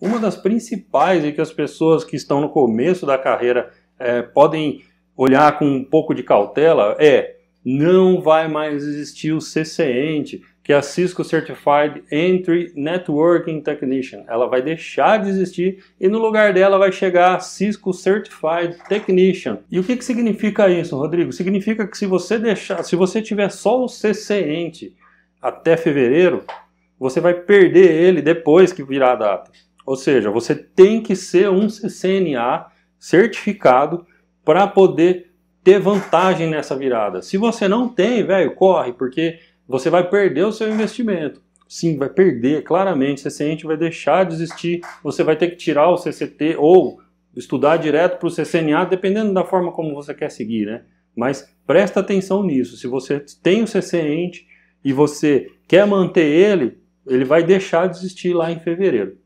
Uma das principais e que as pessoas que estão no começo da carreira é, podem olhar com um pouco de cautela é não vai mais existir o CCNT, que é a Cisco Certified Entry Networking Technician. Ela vai deixar de existir e no lugar dela vai chegar a Cisco Certified Technician. E o que, que significa isso, Rodrigo? Significa que se você deixar, se você tiver só o CCNT até fevereiro, você vai perder ele depois que virar a data. Ou seja, você tem que ser um CCNA certificado para poder ter vantagem nessa virada. Se você não tem, velho, corre, porque você vai perder o seu investimento. Sim, vai perder, claramente. Você vai deixar de existir. Você vai ter que tirar o CCT ou estudar direto para o CCNA, dependendo da forma como você quer seguir, né? Mas presta atenção nisso. Se você tem o CCNT e você quer manter ele, ele vai deixar de existir lá em fevereiro.